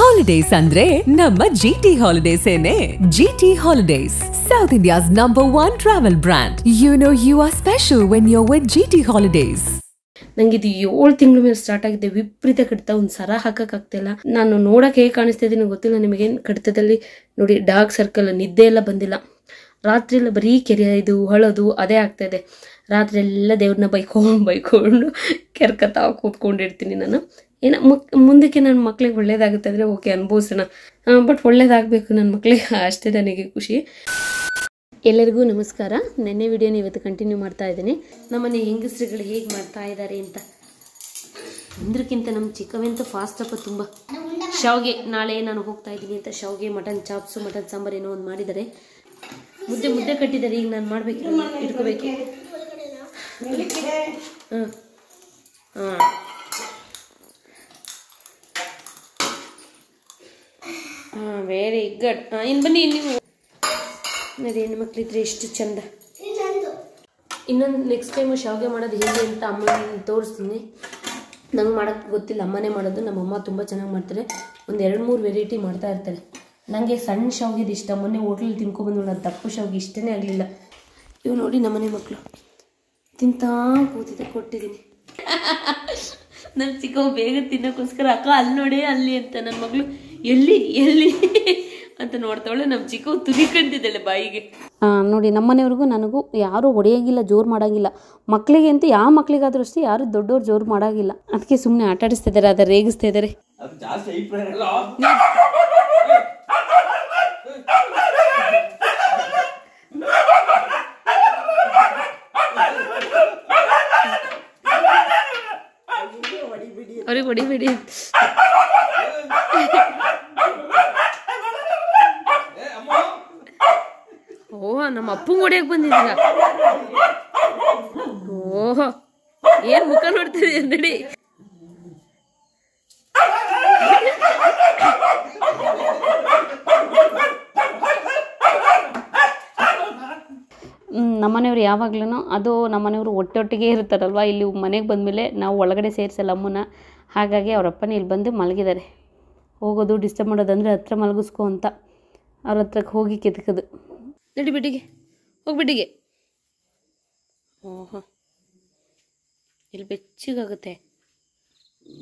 holidays ಅಂದ್ರೆ ನಮ್ಮ G T holidays ಏನೆ G T holidays South India's number one travel brand you know you are special when you with G T holidays ನಂಗೆ ಇದು ಏಳು ತಿಂಗಳ ಮೇಲೆ ಸ್ಟಾರ್ಟ್ ಆಗಿದೆ ವಿಪರೀತ ಕಡಿತ ಒಂದು ಸರ ಹಾಕಕ್ಕಾಗ್ತಿಲ್ಲ ನಾನು ನೋಡಕ್ಕೆ ಹೇಗೆ ಕಾಣಿಸ್ತಾ ಇದ್ದೀನಿ ಗೊತ್ತಿಲ್ಲ ನಿಮಗೇನು ಕಡಿತದಲ್ಲಿ ನೋಡಿ ಡಾರ್ಕ್ ಸರ್ಕಲ್ ನಿದ್ದೆ ಎಲ್ಲ ಬಂದಿಲ್ಲ ರಾತ್ರಿ ಎಲ್ಲ ಬರೀ ಕೆರೆ ಇದು ಹೊಳೋದು ಅದೇ ಆಗ್ತಾ ಇದೆ ರಾತ್ರಿ ಎಲ್ಲ ದೇವ್ರನ್ನ ಬೈಕೊಂಡು ಬೈಕೊಂಡು ಕೆರ್ಕತ್ತಾ ಕೂತ್ಕೊಂಡಿರ್ತೀನಿ ನಾನು ಏನ ಮುಂದಕ್ಕೆ ನನ್ನ ಮಕ್ಳಿಗೆ ಒಳ್ಳೇದಾಗುತ್ತೆ ಅಂದರೆ ಓಕೆ ಅನುಭವಿಸೋಣ ಬಟ್ ಒಳ್ಳೇದಾಗಬೇಕು ನನ್ನ ಮಕ್ಳಿಗೆ ಅಷ್ಟೇ ನನಗೆ ಖುಷಿ ಎಲ್ಲರಿಗೂ ನಮಸ್ಕಾರ ನೆನ್ನೆ ವಿಡಿಯೋನ ಇವತ್ತು ಕಂಟಿನ್ಯೂ ಮಾಡ್ತಾ ಇದ್ದೀನಿ ನಮ್ಮನೆ ಹೆಂಗಸ್ರುಗಳು ಹೇಗೆ ಮಾಡ್ತಾ ಇದ್ದಾರೆ ಅಂತ ಅಂದ್ರಕ್ಕಿಂತ ನಮ್ಮ ಚಿಕ್ಕವಂತೂ ಫಾಸ್ಟ್ ಅಪ್ಪ ತುಂಬ ಶಾವ್ಗೆ ನಾಳೆ ನಾನು ಹೋಗ್ತಾ ಇದ್ದೀನಿ ಅಂತ ಶಾವಿಗೆ ಮಟನ್ ಚಾಪ್ಸು ಮಟನ್ ಸಾಂಬಾರು ಏನೋ ಒಂದು ಮಾಡಿದ್ದಾರೆ ಮುದ್ದೆ ಮುದ್ದೆ ಕಟ್ಟಿದ್ದಾರೆ ಈಗ ನಾನು ಮಾಡಬೇಕು ಇಟ್ಕೋಬೇಕು ಹಾಂ ಹಾಂ ಹಾಂ ವೆರಿ ಗುಡ್ ಇನ್ನು ಬನ್ನಿ ನೀವು ನೋಡಿ ಮಕ್ಕಳಿದ್ರೆ ಎಷ್ಟು ಚಂದ ಇನ್ನೊಂದು ನೆಕ್ಸ್ಟ್ ಟೈಮು ಶಾವಿಗೆ ಮಾಡೋದು ಹೇಗೆ ಅಂತ ಅಮ್ಮನ ತೋರಿಸ್ತೀನಿ ನಂಗೆ ಮಾಡೋಕ್ಕೆ ಗೊತ್ತಿಲ್ಲ ಅಮ್ಮನೇ ಮಾಡೋದು ನಮ್ಮಮ್ಮ ತುಂಬ ಚೆನ್ನಾಗಿ ಮಾಡ್ತಾರೆ ಒಂದು ಎರಡು ಮೂರು ವೆರೈಟಿ ಮಾಡ್ತಾ ಇರ್ತಾರೆ ನನಗೆ ಸಣ್ಣ ಶಾವಿಗೆದು ಇಷ್ಟ ಮೊನ್ನೆ ಹೋಟ್ಲಲ್ಲಿ ತಿನ್ಕೊಬಂದು ನಾನು ತಪ್ಪು ಶಾವಿಗೆ ಇಷ್ಟನೇ ಆಗಲಿಲ್ಲ ಇವು ನೋಡಿ ನಮ್ಮನೆ ಮಕ್ಕಳು ತಿಂತಾ ಕೂತಿದ್ದೆ ಕೊಟ್ಟಿದ್ದೀನಿ ನನ್ನ ಚಿಕ್ಕವು ಬೇಗ ತಿನ್ನೋಕ್ಕೋಸ್ಕರ ಅಕ್ಕ ಅಲ್ಲಿ ನೋಡೇ ಅಲ್ಲಿ ಅಂತ ನನ್ನ ಮಗಳು ಎಲ್ಲಿ ಎಲ್ಲಿ ಅಂತ ನೋಡ್ತಾವಳೆ ನಮ್ಮ ಚಿಕ್ಕ ತುರಿಕಂತಿದ್ದಾಳೆ ಬಾಯಿಗೆ ನೋಡಿ ನಮ್ಮನೆಯವ್ರಿಗೂ ನನಗೂ ಯಾರೂ ಹೊಡೆಯೋಂಗಿಲ್ಲ ಜೋರು ಮಾಡೋಂಗಿಲ್ಲ ಮಕ್ಕಳಿಗೆ ಅಂತ ಯಾವ ಮಕ್ಕಳಿಗಾದ್ರೂ ಅಷ್ಟೇ ಯಾರು ದೊಡ್ಡವ್ರು ಜೋರು ಮಾಡೋಂಗಿಲ್ಲ ಅದಕ್ಕೆ ಸುಮ್ಮನೆ ಆಟಾಡಿಸ್ತಾ ಇದಾರೆ ಅದರ ರೇಗಿಸ್ತಾ ಇದ್ದಾರೆ ಅವ್ರಿಗೆ ಹೊಡಿಬೇಡಿ ಓ ನಮ್ಮ ಅಪ್ಪು ಹೊಡಿಯಕ್ ಬಂದಿದ್ದೀರ ಓಹ ಏನ್ ಮುಖ ನೋಡ್ತಿದ್ದೆ ನಡಿ ನಮ್ಮನೆಯವ್ರು ಯಾವಾಗ್ಲೂ ಅದು ನಮ್ಮನೆಯವರು ಒಟ್ಟೊಟ್ಟಿಗೆ ಇರ್ತಾರಲ್ವ ಇಲ್ಲಿ ಮನೆಗೆ ಬಂದ್ಮೇಲೆ ನಾವು ಒಳಗಡೆ ಸೇರಿಸಲ್ಲ ಅಮ್ಮನ ಹಾಗಾಗಿ ಅವರಪ್ಪನೇ ಇಲ್ಲಿ ಬಂದು ಮಲಗಿದ್ದಾರೆ ಹೋಗೋದು ಡಿಸ್ಟರ್ಬ್ ಮಾಡೋದಂದರೆ ಹತ್ರ ಮಲಗಿಸ್ಕೊ ಅಂತ ಅವ್ರ ಹತ್ರಕ್ಕೆ ಹೋಗಿ ಕೆತ್ಕೋದು ನಡಿ ಬಿಡಿಗೆ ಹೋಗ್ಬಿಟ್ಟಿಗೆ ಓಹೋ ಇಲ್ಲಿ ಬೆಚ್ಚಿಗಾಗುತ್ತೆ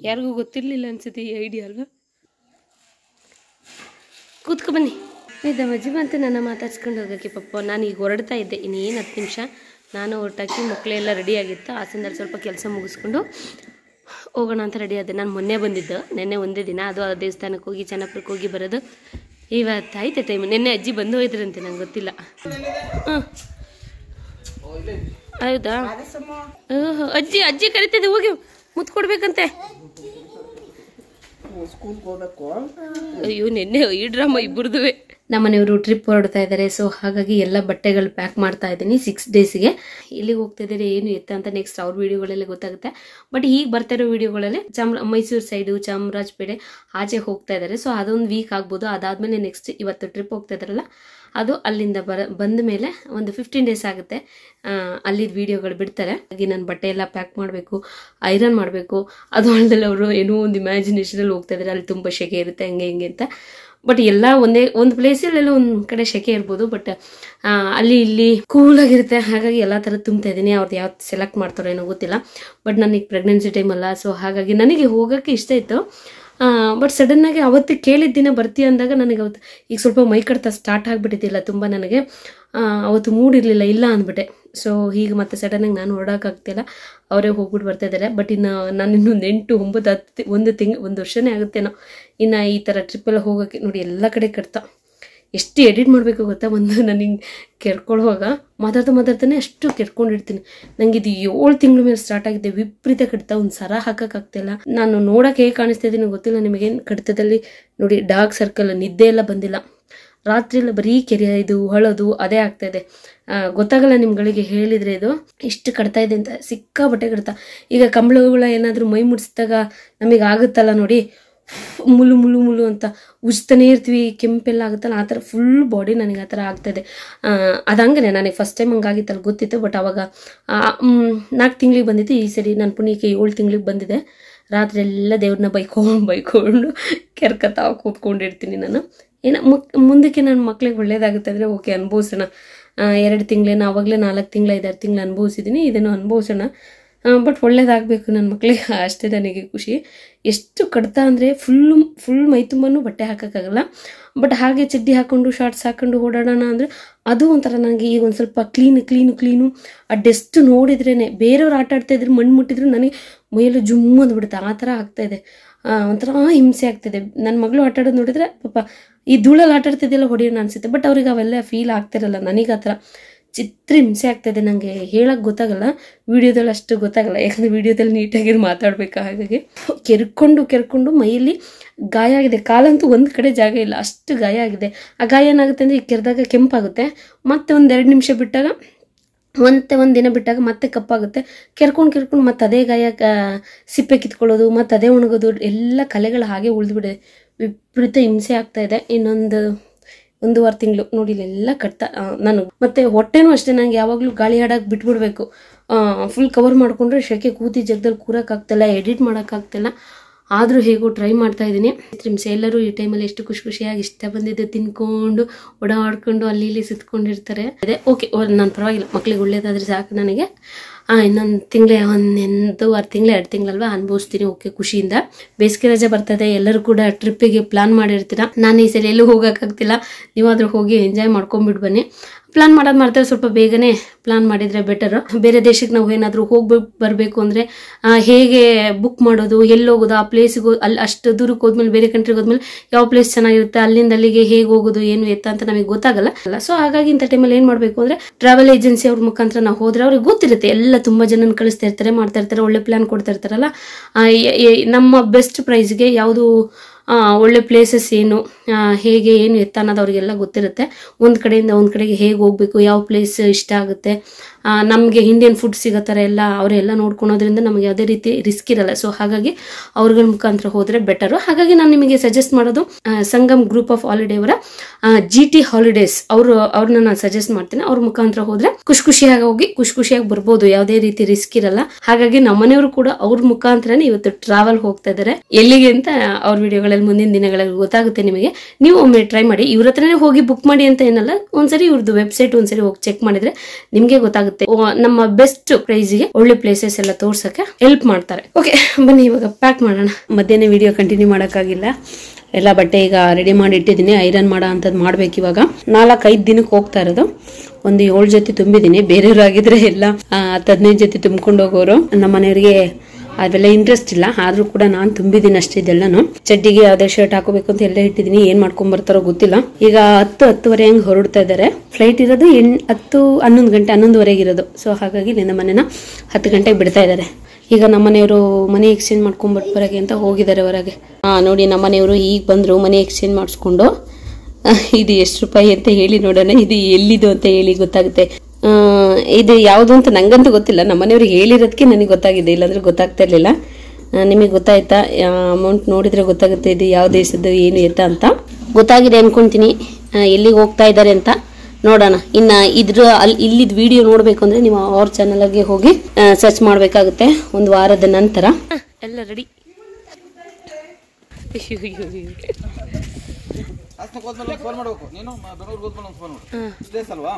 ಯಾರಿಗೂ ಗೊತ್ತಿರಲಿಲ್ಲ ಅನ್ಸುತ್ತೆ ಈ ಐಡಿಯಾ ಅಲ್ವಾ ಕೂತ್ಕೊ ಬನ್ನಿ ಅಂತ ನನ್ನ ಮಾತಾಡ್ಸ್ಕೊಂಡು ಹೋಗೋಕೆ ಪಪ್ಪ ನಾನು ಈಗ ಹೊರಡ್ತಾ ಇದ್ದೆ ಇನ್ನೇನು ಹತ್ತು ನಿಮಿಷ ನಾನು ಹೊರಟಾಕಿ ಮಕ್ಕಳೆಲ್ಲ ರೆಡಿಯಾಗಿತ್ತು ಆ ಸಂದರ್ಭ ಸ್ವಲ್ಪ ಕೆಲಸ ಮುಗಿಸ್ಕೊಂಡು ಹೋಗೋಣ ಅಂತ ರೆಡಿ ಆದೆ ನಾನು ಮೊನ್ನೆ ಬಂದಿದ್ದು ನಿನ್ನೆ ಒಂದೇ ದಿನ ಅದು ಆ ದೇವಸ್ಥಾನಕ್ಕೆ ಹೋಗಿ ಚೆನ್ನಾಪುರಕ್ಕೆ ಹೋಗಿ ಬರೋದು ಇವತ್ತು ಆಯ್ತು ಟೈಮ್ ನಿನ್ನೆ ಅಜ್ಜಿ ಬಂದು ಹೋಯ್ತಿರಂತೆ ನಂಗೆ ಗೊತ್ತಿಲ್ಲ ಹಾಂ ಹೌದಾ ಓಹೋ ಅಜ್ಜಿ ಅಜ್ಜಿ ಕರಿತಿದ್ದೆ ಹೋಗಿ ಮುತ್ ಕೊಡ್ಬೇಕಂತೆ ಅಯ್ಯೋ ನಿನ್ನೆ ಈ ಡ್ರಾಮಾ ಇಬ್ಬರದುವೆ ಮನೆಯವರು ಟ್ರಿಪ್ ಹೊರಡ್ತಾ ಇದ್ದಾರೆ ಸೊ ಹಾಗಾಗಿ ಎಲ್ಲ ಬಟ್ಟೆಗಳು ಪ್ಯಾಕ್ ಮಾಡ್ತಾ ಇದ್ದೀನಿ ಸಿಕ್ಸ್ ಡೇಸ್ಗೆ ಇಲ್ಲಿಗೆ ಹೋಗ್ತಾ ಇದ್ದಾರೆ ಏನು ಎತ್ತ ಅಂತ ನೆಕ್ಸ್ಟ್ ಅವ್ರ ವೀಡಿಯೋಗಳಲ್ಲಿ ಗೊತ್ತಾಗುತ್ತೆ ಬಟ್ ಈಗ ಬರ್ತಾ ಇರೋ ವೀಡಿಯೋಗಳಲ್ಲಿ ಚಾಮ ಮೈಸೂರು ಸೈಡು ಚಾಮರಾಜಪೇಟೆ ಆಚೆ ಹೋಗ್ತಾ ಇದ್ದಾರೆ ಸೊ ಅದೊಂದು ವೀಕ್ ಆಗ್ಬೋದು ಅದಾದಮೇಲೆ ನೆಕ್ಸ್ಟ್ ಇವತ್ತು ಟ್ರಿಪ್ ಹೋಗ್ತಾ ಇದ್ದಾರಲ್ಲ ಅದು ಅಲ್ಲಿಂದ ಬರ ಬಂದ ಮೇಲೆ ಒಂದು ಫಿಫ್ಟೀನ್ ಡೇಸ್ ಆಗುತ್ತೆ ಅಲ್ಲಿದ್ದು ವೀಡಿಯೋಗಳು ಬಿಡ್ತಾರೆ ಹಾಗೆ ನಾನು ಬಟ್ಟೆ ಎಲ್ಲ ಪ್ಯಾಕ್ ಮಾಡಬೇಕು ಐರನ್ ಮಾಡಬೇಕು ಅದು ಅಲ್ಲದಲ್ಲಿ ಅವರು ಏನೋ ಒಂದು ಇಮ್ಯಾಜಿನೇಷನಲ್ಲಿ ಹೋಗ್ತಾ ಇದ್ದಾರೆ ಅಲ್ಲಿ ತುಂಬ ಶೆಕೆ ಇರುತ್ತೆ ಹಂಗೆ ಹಿಂಗೆ ಅಂತ ಬಟ್ ಎಲ್ಲ ಒಂದೇ ಒಂದು ಪ್ಲೇಸಲ್ಲೆಲ್ಲ ಒಂದು ಕಡೆ ಶೆಕೆ ಇರ್ಬೋದು ಬಟ್ ಅಲ್ಲಿ ಇಲ್ಲಿ ಕೂಲಾಗಿರುತ್ತೆ ಹಾಗಾಗಿ ಎಲ್ಲ ಥರ ತುಂಬ್ತಾ ಇದ್ದೀನಿ ಅವ್ರದ್ದು ಯಾವ್ದು ಸೆಲೆಕ್ಟ್ ಮಾಡ್ತಾರೋ ಏನೋ ಗೊತ್ತಿಲ್ಲ ಬಟ್ ನನಗೆ ಪ್ರೆಗ್ನೆನ್ಸಿ ಟೈಮ್ ಅಲ್ಲ ಸೊ ಹಾಗಾಗಿ ನನಗೆ ಹೋಗೋಕ್ಕೆ ಇಷ್ಟ ಇತ್ತು ಬಟ್ ಸಡನ್ನಾಗಿ ಅವತ್ತು ಕೇಳಿದ ದಿನ ಬರ್ತೀಯ ಅಂದಾಗ ನನಗೆ ಅವತ್ತು ಈಗ ಸ್ವಲ್ಪ ಮೈ ಕಡ್ತ ಸ್ಟಾರ್ಟ್ ಆಗಿಬಿಟ್ಟಿದ್ದಿಲ್ಲ ತುಂಬ ನನಗೆ ಅವತ್ತು ಮೂಡಿರಲಿಲ್ಲ ಇಲ್ಲ ಅಂದ್ಬಿಟ್ಟೆ ಸೊ ಹೀಗೆ ಮತ್ತೆ ಸಡನ್ನಾಗಿ ನಾನು ಹೊರಡೋಕ್ಕಾಗ್ತಿಲ್ಲ ಅವರೇ ಹೋಗ್ಬಿಟ್ಟು ಬರ್ತಾ ಇದ್ದಾರೆ ಬಟ್ ಇನ್ನು ನಾನು ಇನ್ನೊಂದು ಎಂಟು ಒಂಬತ್ತು ಹತ್ತು ಒಂದು ತಿಂಗ್ ಒಂದು ವರ್ಷನೇ ಆಗುತ್ತೇನೋ ಇನ್ನು ಈ ಥರ ಟ್ರಿಪ್ಪೆಲ್ಲ ಹೋಗೋಕ್ಕೆ ನೋಡಿ ಎಲ್ಲ ಕಡೆ ಕಟ್ತಾ ಎಷ್ಟು ಎಡಿಟ್ ಮಾಡಬೇಕು ಗೊತ್ತಾ ಒಂದು ನಾನು ಹಿಂಗೆ ಕೆರ್ಕೊಳ್ಳುವಾಗ ಮಾತಾಡ್ತಾ ಮಾತಾಡ್ತಾನೆ ಅಷ್ಟು ಕೆರ್ಕೊಂಡಿರ್ತೀನಿ ನಂಗೆ ಇದು ಏಳು ತಿಂಗಳ ಮೇಲೆ ಸ್ಟಾರ್ಟ್ ಆಗಿದೆ ವಿಪರೀತ ಕಡಿತ ಒಂದು ಸರ ಹಾಕೋಕ್ಕಾಗ್ತಿಲ್ಲ ನಾನು ನೋಡೋಕೆ ಹೇಗೆ ಕಾಣಿಸ್ತಾ ಇದ್ದೀನಿ ಗೊತ್ತಿಲ್ಲ ನಿಮಗೇನು ಕಡಿತದಲ್ಲಿ ನೋಡಿ ಡಾರ್ಕ್ ಸರ್ಕಲ್ ನಿದ್ದೆ ಎಲ್ಲ ಬಂದಿಲ್ಲ ರಾತ್ರಿ ಎಲ್ಲ ಬರೀ ಕೆರೆ ಇದು ಹೊಳೋದು ಅದೇ ಆಗ್ತಾ ಇದೆ ಗೊತ್ತಾಗಲ್ಲ ನಿಮ್ಗಳಿಗೆ ಹೇಳಿದರೆ ಇದು ಇಷ್ಟು ಕಡ್ತಾ ಇದೆ ಅಂತ ಬಟ್ಟೆ ಕಡ್ತಾ ಈಗ ಕಂಬಳಗಳ ಏನಾದರೂ ಮೈ ಮುಡಿಸಿದಾಗ ನಮಗೆ ಆಗುತ್ತಲ್ಲ ನೋಡಿ ಮುಲು ಮುಳು ಮುಳು ಅಂತ ಉಜ್ತಾನೇ ಇರ್ತೀವಿ ಕೆಂಪೆಲ್ಲ ಆಗುತ್ತಲ್ಲ ಆ ಥರ ಫುಲ್ ಬಾಡಿ ನನಗೆ ಆ ಥರ ಆಗ್ತದೆ ಅದಂಗೆ ನನಗೆ ಫಸ್ಟ್ ಟೈಮ್ ಹಂಗಾಗಿತ್ತಲ್ಲ ಗೊತ್ತಿತ್ತು ಬಟ್ ಅವಾಗ ನಾಲ್ಕು ತಿಂಗಳಿಗೆ ಬಂದಿತ್ತು ಈ ಸರಿ ನಾನು ಪುಣ್ಯಕ್ಕೆ ಏಳು ತಿಂಗಳಿಗೆ ಬಂದಿದೆ ರಾತ್ರಿ ಎಲ್ಲ ದೇವ್ರನ್ನ ಬೈಕೊಂಡು ಬೈಕೊಂಡು ಕೆರ್ಕತಾ ಕೂತ್ಕೊಂಡಿರ್ತೀನಿ ನಾನು ಏನೋ ಮಕ್ ಮುಂದಕ್ಕೆ ನನ್ನ ಮಕ್ಳಿಗೆ ಒಳ್ಳೇದಾಗುತ್ತೆ ಅಂದರೆ ಓಕೆ ಅನುಭವಿಸೋಣ ಎರಡು ತಿಂಗಳೇನು ಅವಾಗಲೇ ನಾಲ್ಕು ತಿಂಗಳು ಐದಾರು ತಿಂಗಳು ಅನುಭವಿಸಿದ್ದೀನಿ ಇದನ್ನು ಅನುಭವಿಸೋಣ ಬಟ್ ಒಳ್ಳೇದಾಗಬೇಕು ನನ್ನ ಮಕ್ಕಳಿಗೆ ಅಷ್ಟೇ ನನಗೆ ಖುಷಿ ಎಷ್ಟು ಕಡಿತ ಅಂದರೆ ಫುಲ್ಲು ಫುಲ್ ಮೈ ತುಂಬನೂ ಬಟ್ಟೆ ಹಾಕೋಕ್ಕಾಗಲ್ಲ ಬಟ್ ಹಾಗೆ ಚಡ್ಡಿ ಹಾಕ್ಕೊಂಡು ಶಾರ್ಟ್ಸ್ ಹಾಕ್ಕೊಂಡು ಓಡಾಡೋಣ ಅಂದರೆ ಅದು ಒಂಥರ ನನಗೆ ಈಗ ಒಂದು ಸ್ವಲ್ಪ ಕ್ಲೀನ್ ಕ್ಲೀನ್ ಕ್ಲೀನು ಆ ಡೆಸ್ಟ್ ನೋಡಿದ್ರೇ ಬೇರೆಯವ್ರು ಆಟ ಇದ್ದರು ಮಣ್ಣು ಮುಟ್ಟಿದ್ರು ನನಗೆ ಮೈಯಲ್ಲೂ ಜುಮ್ಮ ಅಂದ್ಬಿಡುತ್ತೆ ಆ ಥರ ಆಗ್ತಾಯಿದೆ ಒಂಥರ ಹಿಂಸೆ ಆಗ್ತಿದೆ ನನ್ನ ಮಗಳು ಆಟ ಆಡೋದು ನೋಡಿದ್ರೆ ಪಾಪ ಈ ಧೂಳಲ್ಲಿ ಆಟ ಆಡ್ತಿದ್ದೆಲ್ಲ ಹೊಡೆಯೋಣ ಅನಿಸುತ್ತೆ ಬಟ್ ಅವ್ರಿಗೆ ಅವೆಲ್ಲ ಫೀಲ್ ಆಗ್ತಿರಲ್ಲ ನನಗೆ ಆ ಥರ ಚಿತ್ರ ಹಿಂಸೆ ಇದೆ ನನಗೆ ಹೇಳೋಕ್ಕೆ ಗೊತ್ತಾಗಲ್ಲ ವಿಡಿಯೋದಲ್ಲಿ ಅಷ್ಟು ಗೊತ್ತಾಗಲ್ಲ ಯಾಕಂದರೆ ವಿಡಿಯೋದಲ್ಲಿ ನೀಟಾಗಿ ಮಾತಾಡ್ಬೇಕ ಹಾಗಾಗಿ ಕೆರ್ಕೊಂಡು ಕೆರ್ಕೊಂಡು ಮೈಯಲ್ಲಿ ಗಾಯ ಆಗಿದೆ ಕಾಲಂತೂ ಒಂದು ಕಡೆ ಜಾಗ ಇಲ್ಲ ಅಷ್ಟು ಗಾಯ ಆಗಿದೆ ಆ ಗಾಯ ಏನಾಗುತ್ತೆ ಅಂದರೆ ಈಗ ಕೆರೆದಾಗ ಕೆಂಪಾಗುತ್ತೆ ಮತ್ತೆ ಒಂದೆರಡು ನಿಮಿಷ ಬಿಟ್ಟಾಗ ಮತ್ತೆ ಒಂದು ದಿನ ಬಿಟ್ಟಾಗ ಮತ್ತೆ ಕಪ್ಪಾಗುತ್ತೆ ಕೆರ್ಕೊಂಡು ಕೆರ್ಕೊಂಡು ಮತ್ತೆ ಅದೇ ಗಾಯ ಸಿಪ್ಪೆ ಕಿತ್ಕೊಳ್ಳೋದು ಮತ್ತು ಅದೇ ಒಣಗೋದು ಎಲ್ಲ ಕಲೆಗಳು ಹಾಗೆ ಉಳಿದ್ಬಿಡಿದೆ ವಿಪರೀತ ಹಿಂಸೆ ಆಗ್ತಾ ಇದೆ ಇನ್ನೊಂದು ಒಂದೂವರೆ ತಿಂಗಳು ನೋಡಿ ಇಲ್ಲೆಲ್ಲ ಕಟ್ತಾ ನಾನು ಮತ್ತೆ ಹೊಟ್ಟೆನೂ ಅಷ್ಟೇ ನಂಗೆ ಯಾವಾಗಲೂ ಗಾಳಿ ಆಡಕ್ಕೆ ಬಿಟ್ಬಿಡ್ಬೇಕು ಫುಲ್ ಕವರ್ ಮಾಡಿಕೊಂಡ್ರೆ ಶೆಕೆ ಕೂತಿ ಜಗದಲ್ಲಿ ಕೂರೋಕ್ಕಾಗ್ತಿಲ್ಲ ಎಡಿಟ್ ಮಾಡೋಕ್ಕಾಗ್ತಿಲ್ಲ ಆದರೂ ಹೇಗೂ ಟ್ರೈ ಮಾಡ್ತಾ ಇದ್ದೀನಿ ಫ್ರೆಂಡ್ಸ್ ಎಲ್ಲರೂ ಈ ಟೈಮಲ್ಲಿ ಎಷ್ಟು ಖುಷಿ ಖುಷಿಯಾಗಿ ಇಷ್ಟ ಬಂದಿದ್ದು ತಿನ್ಕೊಂಡು ಓಡಾಡ್ಕೊಂಡು ಅಲ್ಲಿ ಇಲ್ಲಿ ಸುತ್ಕೊಂಡಿರ್ತಾರೆ ಅದೇ ಓಕೆ ನಾನು ಪರವಾಗಿಲ್ಲ ಮಕ್ಳಿಗೆ ಒಳ್ಳೇದಾದ್ರೆ ಸಾಕು ನನಗೆ ಇನ್ನೊಂದು ತಿಂಗಳೇ ಆರು ತಿಂಗಳು ಎರಡು ತಿಂಗಳಲ್ವಾ ಅನುಭವಿಸ್ತೀನಿ ಓಕೆ ಖುಷಿಯಿಂದ ಬೇಸಿಗೆ ರಜೆ ಬರ್ತದೆ ಎಲ್ಲರೂ ಕೂಡ ಟ್ರಿಪ್ಪಿಗೆ ಪ್ಲಾನ್ ಮಾಡಿರ್ತೀರ ನಾನು ಈ ಸಲ ಎಲ್ಲೂ ಹೋಗೋಕ್ಕಾಗ್ತಿಲ್ಲ ನೀವಾದರೂ ಹೋಗಿ ಎಂಜಾಯ್ ಮಾಡ್ಕೊಂಡ್ಬಿಟ್ಟು ಬನ್ನಿ ಪ್ಲಾನ್ ಮಾಡೋದು ಮಾಡ್ತಾರೆ ಸ್ವಲ್ಪ ಬೇಗನೆ ಪ್ಲಾನ್ ಮಾಡಿದರೆ ಬೆಟರ್ ಬೇರೆ ದೇಶಕ್ಕೆ ನಾವು ಏನಾದರೂ ಹೋಗ್ಬೇಕು ಬರಬೇಕು ಅಂದರೆ ಹೇಗೆ ಬುಕ್ ಮಾಡೋದು ಎಲ್ಲಿ ಹೋಗೋದು ಆ ಪ್ಲೇಸಿಗೆ ಅಲ್ಲಿ ಅಷ್ಟು ದೂರಕ್ಕೆ ಹೋದ್ಮೇಲೆ ಬೇರೆ ಕಂಟ್ರಿಗೆ ಹೋದ್ಮೇಲೆ ಯಾವ ಪ್ಲೇಸ್ ಚೆನ್ನಾಗಿರುತ್ತೆ ಅಲ್ಲಿಂದ ಅಲ್ಲಿಗೆ ಹೇಗೆ ಹೋಗೋದು ಏನು ಎತ್ತ ಅಂತ ನಮಗೆ ಗೊತ್ತಾಗಲ್ಲ ಅಲ್ಲ ಸೊ ಹಾಗಾಗಿ ಇಂಥ ಟೈಮಲ್ಲಿ ಏನು ಮಾಡಬೇಕು ಅಂದರೆ ಟ್ರಾವೆಲ್ ಏಜೆನ್ಸಿ ಅವ್ರ ಮುಖಾಂತರ ನಾವು ಹೋದರೆ ಅವ್ರಿಗೆ ಗೊತ್ತಿರುತ್ತೆ ಎಲ್ಲ ತುಂಬ ಜನನ ಕಳಿಸ್ತಾ ಇರ್ತಾರೆ ಮಾಡ್ತಾ ಇರ್ತಾರೆ ಒಳ್ಳೆ ಪ್ಲಾನ್ ಕೊಡ್ತಾ ಇರ್ತಾರಲ್ಲ ನಮ್ಮ ಬೆಸ್ಟ್ ಪ್ರೈಸ್ಗೆ ಯಾವುದು ಒಳ್ಳೆ ಪ್ಲೇಸಸ್ ಏನು ಹೇಗೆ ಏನು ಎತ್ತ ಅನ್ನೋದು ಅವರಿಗೆಲ್ಲ ಗೊತ್ತಿರುತ್ತೆ ಒಂದು ಕಡೆಯಿಂದ ಒಂದು ಕಡೆಗೆ ಹೇಗೆ ಹೋಗಬೇಕು ಯಾವ ಪ್ಲೇಸ್ ಇಷ್ಟ ಆಗುತ್ತೆ ನಮಗೆ ಇಂಡಿಯನ್ ಫುಡ್ ಸಿಗೋ ಥರ ಎಲ್ಲ ಅವರೆಲ್ಲ ನೋಡ್ಕೊಳೋದ್ರಿಂದ ನಮಗೆ ಯಾವುದೇ ರೀತಿ ರಿಸ್ಕ್ ಇರಲ್ಲ ಸೊ ಹಾಗಾಗಿ ಅವ್ರಗಳ ಮುಖಾಂತರ ಹೋದರೆ ಬೆಟರು ಹಾಗಾಗಿ ನಾನು ನಿಮಗೆ ಸಜೆಸ್ಟ್ ಮಾಡೋದು ಸಂಗಮ್ ಗ್ರೂಪ್ ಆಫ್ ಹಾಲಿಡೇ ಅವರ ಜಿ ಟಿ ಹಾಲಿಡೇಸ್ ಅವರು ಅವ್ರನ್ನ ನಾನು ಸಜೆಸ್ಟ್ ಮಾಡ್ತೇನೆ ಅವ್ರ ಮುಖಾಂತರ ಹೋದ್ರೆ ಖುಷಿ ಖುಷಿಯಾಗಿ ಹೋಗಿ ಖುಷಿ ಖುಷಿಯಾಗಿ ಬರ್ಬೋದು ಯಾವುದೇ ರೀತಿ ರಿಸ್ಕ್ ಇರಲ್ಲ ಹಾಗಾಗಿ ನಮ್ಮನೆಯವರು ಕೂಡ ಅವ್ರ ಮುಖಾಂತರನೇ ಇವತ್ತು ಟ್ರಾವೆಲ್ ಹೋಗ್ತಾ ಇದ್ದಾರೆ ಎಲ್ಲಿಗೆ ಅಂತ ಅವ್ರ ವಿಡಿಯೋಗಳಲ್ಲಿ ಮುಂದಿನ ದಿನಗಳಲ್ಲಿ ಗೊತ್ತಾಗುತ್ತೆ ನಿಮಗೆ ನೀವು ಒಮ್ಮೆ ಟ್ರೈ ಮಾಡಿ ಇವ್ರ ಹತ್ರನೇ ಹೋಗಿ ಬುಕ್ ಮಾಡಿ ಅಂತ ಏನಲ್ಲ ಒಂದ್ಸರಿ ಇವ್ರದ್ದು ವೆಬ್ಸೈಟ್ ಒಂದ್ಸರಿ ಹೋಗಿ ಚೆಕ್ ಮಾಡಿದ್ರೆ ನಿಮಗೆ ಗೊತ್ತಾಗುತ್ತೆ ಮತ್ತೆ ನಮ್ಮ ಬೆಸ್ಟ್ ಪ್ರೈಸ್ ಗೆ ಒಳ್ಳೆ ಪ್ಲೇಸಸ್ ಎಲ್ಲ ತೋರ್ಸಕ್ಕೆ ಹೆಲ್ಪ್ ಮಾಡ್ತಾರೆ ಓಕೆ ಬನ್ನಿ ಇವಾಗ ಪ್ಯಾಕ್ ಮಾಡೋಣ ಮಧ್ಯಾಹ್ನ ವಿಡಿಯೋ ಕಂಟಿನ್ಯೂ ಆಗಿಲ್ಲ ಎಲ್ಲಾ ಬಟ್ಟೆ ಈಗ ರೆಡಿ ಮಾಡಿ ಇಟ್ಟಿದ್ದೀನಿ ಐರನ್ ಮಾಡೋ ಅಂತದ್ ಮಾಡ್ಬೇಕು ಇವಾಗ ಐದ್ ದಿನಕ್ಕೆ ಹೋಗ್ತಾ ಇರೋದು ಒಂದು ಏಳು ಜೊತೆ ತುಂಬಿದೀನಿ ಬೇರೆಯವ್ರು ಆಗಿದ್ರೆ ಎಲ್ಲ ಹದಿನೈದು ಜೊತೆ ತುಂಬ್ಕೊಂಡು ಹೋಗೋರು ನಮ್ಮ ಮನೆಯವರಿಗೆ ಅವೆಲ್ಲ ಇಂಟ್ರೆಸ್ಟ್ ಇಲ್ಲ ಆದ್ರೂ ಕೂಡ ನಾನು ತುಂಬಿದ್ದೀನಿ ಅಷ್ಟೇ ಇದೆಲ್ಲನೂ ಚಡ್ಡಿಗೆ ಯಾವ್ದೇ ಶರ್ಟ್ ಹಾಕೋಬೇಕು ಅಂತ ಎಲ್ಲ ಇಟ್ಟಿದ್ದೀನಿ ಏನ್ ಮಾಡ್ಕೊಂಡ್ ಬರ್ತಾರೋ ಗೊತ್ತಿಲ್ಲ ಈಗ ಹತ್ತು ಹತ್ತುವರೆ ಹಂಗೆ ಹೊರಡ್ತಾ ಇದ್ದಾರೆ ಫ್ಲೈಟ್ ಇರೋದು ಎಣ್ ಹತ್ತು ಹನ್ನೊಂದು ಗಂಟೆ ಹನ್ನೊಂದುವರೆಗೆ ಇರೋದು ಸೊ ಹಾಗಾಗಿ ನಿನ್ನ ಮನೇನ ಹತ್ತು ಗಂಟೆಗೆ ಬಿಡ್ತಾ ಇದ್ದಾರೆ ಈಗ ನಮ್ಮನೆಯವರು ಮನೆ ಎಕ್ಸ್ಚೇಂಜ್ ಮಾಡ್ಕೊಂಡ್ಬಿಟ್ಟು ಬರಗೆ ಅಂತ ಹೋಗಿದ್ದಾರೆ ಹೊರಗೆ ಹಾ ನೋಡಿ ನಮ್ಮನೆಯವರು ಈಗ ಬಂದರು ಮನೆ ಎಕ್ಸ್ಚೇಂಜ್ ಮಾಡಿಸ್ಕೊಂಡು ಇದು ಎಷ್ಟು ರೂಪಾಯಿ ಅಂತ ಹೇಳಿ ನೋಡೋಣ ಇದು ಎಲ್ಲಿದು ಅಂತ ಹೇಳಿ ಗೊತ್ತಾಗುತ್ತೆ ಇದು ಯಾವುದು ಅಂತ ನಂಗಂತೂ ಗೊತ್ತಿಲ್ಲ ನಮ್ಮ ಮನೆಯವ್ರಿಗೆ ಹೇಳಿರೋದಕ್ಕೆ ನನಗೆ ಗೊತ್ತಾಗಿದೆ ಇಲ್ಲಾಂದರೆ ಗೊತ್ತಾಗ್ತಾ ಇರಲಿಲ್ಲ ನಿಮಗೆ ಗೊತ್ತಾಯ್ತಾ ಅಮೌಂಟ್ ನೋಡಿದರೆ ಗೊತ್ತಾಗುತ್ತೆ ಇದು ಯಾವ ದೇಶದ್ದು ಏನು ಎತ್ತ ಅಂತ ಗೊತ್ತಾಗಿದೆ ಅಂದ್ಕೊಳ್ತೀನಿ ಎಲ್ಲಿಗೆ ಹೋಗ್ತಾ ಇದ್ದಾರೆ ಅಂತ ನೋಡೋಣ ಇನ್ನು ಇದ್ರ ಅಲ್ಲಿ ಇಲ್ಲಿದ್ದು ವಿಡಿಯೋ ನೋಡಬೇಕು ಅಂದರೆ ನೀವು ಅವ್ರ ಚಾನಲಾಗೆ ಹೋಗಿ ಸರ್ಚ್ ಮಾಡಬೇಕಾಗುತ್ತೆ ಒಂದು ವಾರದ ನಂತರ ಎಲ್ಲ ರೆಡಿ ಫೋನ್ ಮಾಡಬೇಕು ನೀನು ಬೆಂಗಳೂರಿಗೆ ಫೋನ್ ಅಲ್ವಾ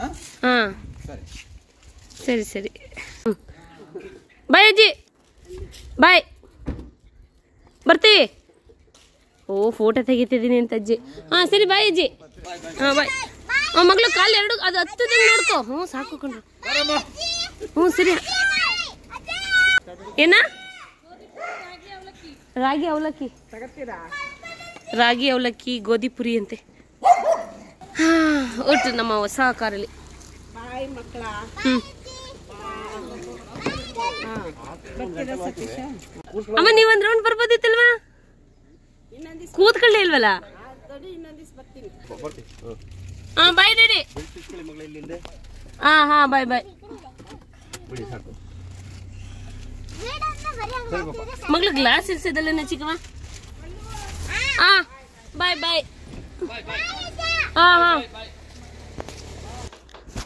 ಹಾಂ ಸರಿ ಸರಿ ಬಾಯ್ ಅಜ್ಜಿ ಬಾಯ್ ಬರ್ತೀವಿ ಓ ಫೋಟೋ ತೆಗಿತಿದ್ದೀನಿ ಅಂತ ಅಜ್ಜಿ ಹಾಂ ಸರಿ ಬಾಯ್ ಅಜ್ಜಿ ಹಾಂ ಬಾಯ್ ಆ ಮಗಳು ಕಾಲು ಎರಡು ಅದು ಹತ್ತು ದಿನ ನೋಡ್ಕೊ ಹ್ಞೂ ಸಾಕು ಕಣ್ರು ಹ್ಞೂ ಸರಿ ಏನ ರಾಗಿ ಅವಲಕ್ಕಿ ರಾಗಿ ಅವಲಕ್ಕಿ ಗೋಧಿ ಪುರಿ ಅಂತೆ ಒಟ್ಟು ನಮ್ಮ ಹೊಸ ಕಾರಲ್ಲಿ ಅಮ್ಮ ನೀವೊಂದ್ ರೌಂಡ್ ಬರ್ಬೋದಿತ್ತಲ್ವಾ ಕೂತ್ಕೊಳ್ಳಿ ಇಲ್ವಲ್ಲ ಹಾ ಬಾಯ್ ಡ್ಯಾಡಿ ಹಾ ಹಾ ಬಾಯ್ ಬಾಯ್ ಮಗಳು ಗ್ಲಾಸ್ ಇರ್ಸಿದಲ್ಲ ಚಿಕ್ಕವ ಹಾ ಬಾಯ್ ಬಾಯ್ ಹಾ ಹಾ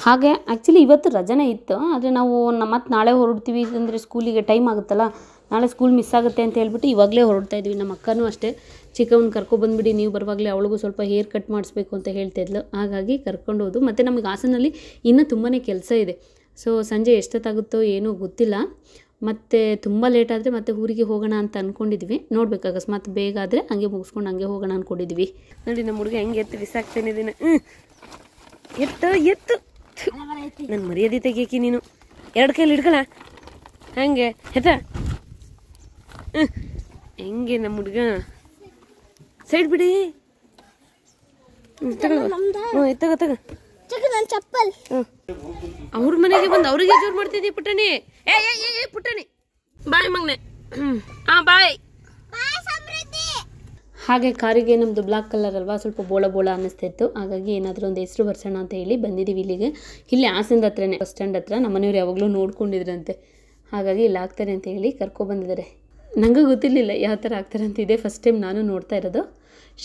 ಹಾಗೆ ಆ್ಯಕ್ಚುಲಿ ಇವತ್ತು ರಜನೆ ಇತ್ತು ಆದರೆ ನಾವು ಮತ್ತೆ ನಾಳೆ ಹೊರಡ್ತೀವಿ ಅಂದರೆ ಸ್ಕೂಲಿಗೆ ಟೈಮ್ ಆಗುತ್ತಲ್ಲ ನಾಳೆ ಸ್ಕೂಲ್ ಮಿಸ್ ಆಗುತ್ತೆ ಅಂತ ಹೇಳ್ಬಿಟ್ಟು ಇವಾಗಲೇ ಹೊರಡ್ತಾ ಇದ್ವಿ ನಮ್ಮ ಅಕ್ಕನೂ ಅಷ್ಟೇ ಚಿಕ್ಕವನ್ನ ಕರ್ಕೊಬಂದ್ಬಿಡಿ ನೀವು ಬರುವಾಗಲೇ ಅವಳಿಗೂ ಸ್ವಲ್ಪ ಹೇರ್ ಕಟ್ ಮಾಡಿಸ್ಬೇಕು ಅಂತ ಹೇಳ್ತಿದ್ಲು ಹಾಗಾಗಿ ಕರ್ಕೊಂಡು ಹೋದು ಮತ್ತು ನಮಗೆ ಹಾಸನಲ್ಲಿ ಇನ್ನೂ ತುಂಬಾ ಕೆಲಸ ಇದೆ ಸೊ ಸಂಜೆ ಎಷ್ಟೊತ್ತಾಗುತ್ತೋ ಏನೂ ಗೊತ್ತಿಲ್ಲ ಮತ್ತು ತುಂಬ ಲೇಟ್ ಆದರೆ ಮತ್ತೆ ಊರಿಗೆ ಹೋಗೋಣ ಅಂತ ಅಂದ್ಕೊಂಡಿದ್ವಿ ನೋಡ್ಬೇಕು ಅಕಸ್ಮಾತ್ ಬೇಗ ಆದರೆ ಹಂಗೆ ಮುಗಿಸ್ಕೊಂಡು ಹಂಗೆ ಹೋಗೋಣ ಅಂದ್ಕೊಂಡಿದ್ವಿ ನೋಡಿ ನಮ್ಮ ಹುಡುಗಿ ಹೆಂಗೆ ಎತ್ತು ಬಿಸಾಕ್ತೇನೆ ದಿನ ಎತ್ತು ಎತ್ತು ನನ್ನ ಮರ್ಯಾದೆ ತೆಗಿಯಕಿ ನೀನು ಎರಡು ಕೈಲಿ ಹಿಡ್ಕಳ ಹಂಗೆ ಹೆತ ಹೆಂಗೆ ನಮ್ಮ ಹುಡ್ಗ ಸೈಡ್ ಬಿಡಿ ಚಪ್ಪಲ್ ಅವ್ರ ಮನೆಗೆ ಬಂದು ಅವ್ರಿಗೆ ಜೋರ್ ಮಾಡ್ತಿದ್ದಿ ಪುಟ್ಟಣಿ ಏ ಏ ಪುಟ್ಟಣಿ ಬಾಯ್ ಮಗ್ನೆ ಹಾ ಬಾಯ್ ಹಾಗೆ ಕಾರಿಗೆ ನಮ್ಮದು ಬ್ಲ್ಯಾಕ್ ಕಲರ್ ಅಲ್ವಾ ಸ್ವಲ್ಪ ಬೋಳ ಬೋಳ ಅನ್ನಿಸ್ತಿತ್ತು ಹಾಗಾಗಿ ಏನಾದರೂ ಒಂದು ಹೆಸರು ಬರ್ಸೋಣ ಅಂತ ಹೇಳಿ ಬಂದಿದ್ದೀವಿ ಇಲ್ಲಿಗೆ ಇಲ್ಲಿ ಹಾಸನದ ಹತ್ರನೇ ಬಸ್ ಸ್ಟ್ಯಾಂಡ್ ಹತ್ರ ನಮ್ಮ ಮನೆಯವರು ಯಾವಾಗಲೂ ನೋಡ್ಕೊಂಡಿದ್ರಂತೆ ಹಾಗಾಗಿ ಇಲ್ಲಿ ಹಾಕ್ತಾರೆ ಅಂತ ಹೇಳಿ ಬಂದಿದ್ದಾರೆ ನನಗೂ ಗೊತ್ತಿರಲಿಲ್ಲ ಯಾವ ಥರ ಆಗ್ತಾರೆ ಅಂತ ಇದೆ ಫಸ್ಟ್ ಟೈಮ್ ನಾನು ನೋಡ್ತಾ ಇರೋದು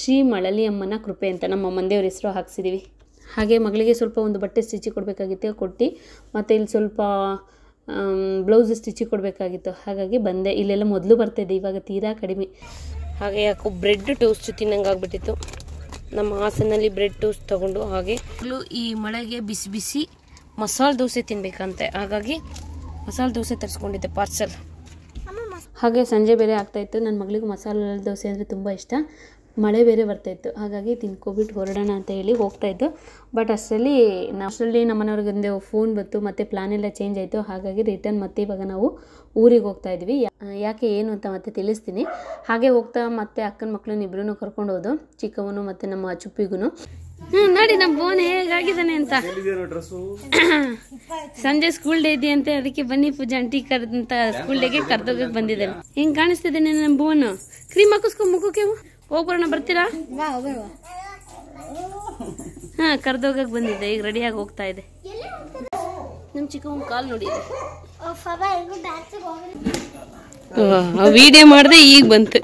ಶ್ರೀ ಮಳಲಿ ಅಮ್ಮನ ಕೃಪೆ ಅಂತ ನಮ್ಮ ಮಂದೆಯವ್ರ ಹೆಸರು ಹಾಕ್ಸಿದ್ದೀವಿ ಹಾಗೆ ಮಗಳಿಗೆ ಸ್ವಲ್ಪ ಒಂದು ಬಟ್ಟೆ ಸ್ಟಿಚಿ ಕೊಡಬೇಕಾಗಿತ್ತು ಕೊಟ್ಟು ಮತ್ತು ಇಲ್ಲಿ ಸ್ವಲ್ಪ ಬ್ಲೌಸ್ ಸ್ಟಿಚಿ ಕೊಡಬೇಕಾಗಿತ್ತು ಹಾಗಾಗಿ ಬಂದೆ ಇಲ್ಲೆಲ್ಲ ಮೊದಲು ಬರ್ತಾಯಿದ್ದೆ ಇವಾಗ ತೀರಾ ಕಡಿಮೆ ಹಾಗೆ ಯಾಕೋ ಬ್ರೆಡ್ ಟೋಸ್ಟ್ ತಿನ್ನಂಗಾಗ್ಬಿಟ್ಟಿತ್ತು ನಮ್ಮ ಹಾಸನಲ್ಲಿ ಬ್ರೆಡ್ ಟೋಸ್ಟ್ ತಗೊಂಡು ಹಾಗೆ ಈ ಮಳೆಗೆ ಬಿಸಿ ಬಿಸಿ ಮಸಾಲೆ ದೋಸೆ ತಿನ್ಬೇಕಂತೆ ಹಾಗಾಗಿ ಮಸಾಲೆ ದೋಸೆ ತರಿಸ್ಕೊಂಡಿದ್ದೆ ಪಾರ್ಸಲ್ ಹಾಗೆ ಸಂಜೆ ಬೇರೆ ಆಗ್ತಾ ಇತ್ತು ನನ್ನ ಮಗಳಿಗೂ ಮಸಾಲೆ ದೋಸೆ ಅಂದರೆ ತುಂಬ ಇಷ್ಟ ಮಳೆ ಬೇರೆ ಬರ್ತಾಯಿತ್ತು ಹಾಗಾಗಿ ತಿನ್ಕೊಬಿಟ್ಟು ಹೊರಡೋಣ ಅಂತ ಹೇಳಿ ಹೋಗ್ತಾಯಿದ್ದು ಬಟ್ ಅಷ್ಟರಲ್ಲಿ ಅಷ್ಟರಲ್ಲಿ ನಮ್ಮ ಫೋನ್ ಬಂತು ಮತ್ತು ಪ್ಲ್ಯಾನ್ ಎಲ್ಲ ಚೇಂಜ್ ಆಯಿತು ಹಾಗಾಗಿ ರಿಟರ್ನ್ ಮತ್ತೆ ಇವಾಗ ನಾವು ಊರಿಗೆ ಹೋಗ್ತಾ ಇದ್ವಿ ಯಾಕೆ ಏನು ಅಂತ ಮತ್ತೆ ತಿಳಿಸ್ತೀನಿ ಹಾಗೆ ಹೋಗ್ತಾ ಮತ್ತೆ ಅಕ್ಕನ ಮಕ್ಕಳನ್ನ ಇಬ್ಬರೂ ಕರ್ಕೊಂಡು ಹೋದು ಚಿಕ್ಕವನು ಮತ್ತು ನಮ್ಮ ಚುಪ್ಪಿಗೂ ಹ್ಞೂ ನೋಡಿ ನಮ್ಮ ಬೋನ್ ಹೇಗಾಗಿದ್ದಾನೆ ಅಂತ ಸಂಜೆ ಸ್ಕೂಲ್ ಡೇ ಇದೆಯಂತೆ ಅದಕ್ಕೆ ಬನ್ನಿ ಪೂಜಾ ಅಂಟಿ ಕರೆದಂತ ಸ್ಕೂಲ್ ಡೇಗೆ ಕರೆದೋಗಕ್ಕೆ ಬಂದಿದ್ದಾನೆ ಹೆಂಗೆ ಕಾಣಿಸ್ತಿದ್ದೇನೆ ನಮ್ಮ ಬೋನು ಕ್ರೀಮ್ ಹಾಕಿಸ್ಕೊ ಮುಖಕ್ಕೆ ಹೋಗ್ಬರೋಣ ಬರ್ತೀರಾ ಹಾ ಕರ್ದೋಗಕ್ಕೆ ಬಂದಿದ್ದೆ ಈಗ ರೆಡಿಯಾಗಿ ಹೋಗ್ತಾ ಇದೆ ನಮ್ಮ ಚಿಕ್ಕಮ್ಮ ಕಾಲ್ ನೋಡಿ ವಿಡಿಯೋ ಮಾಡಿದೆ ಈಗ ಬಂತು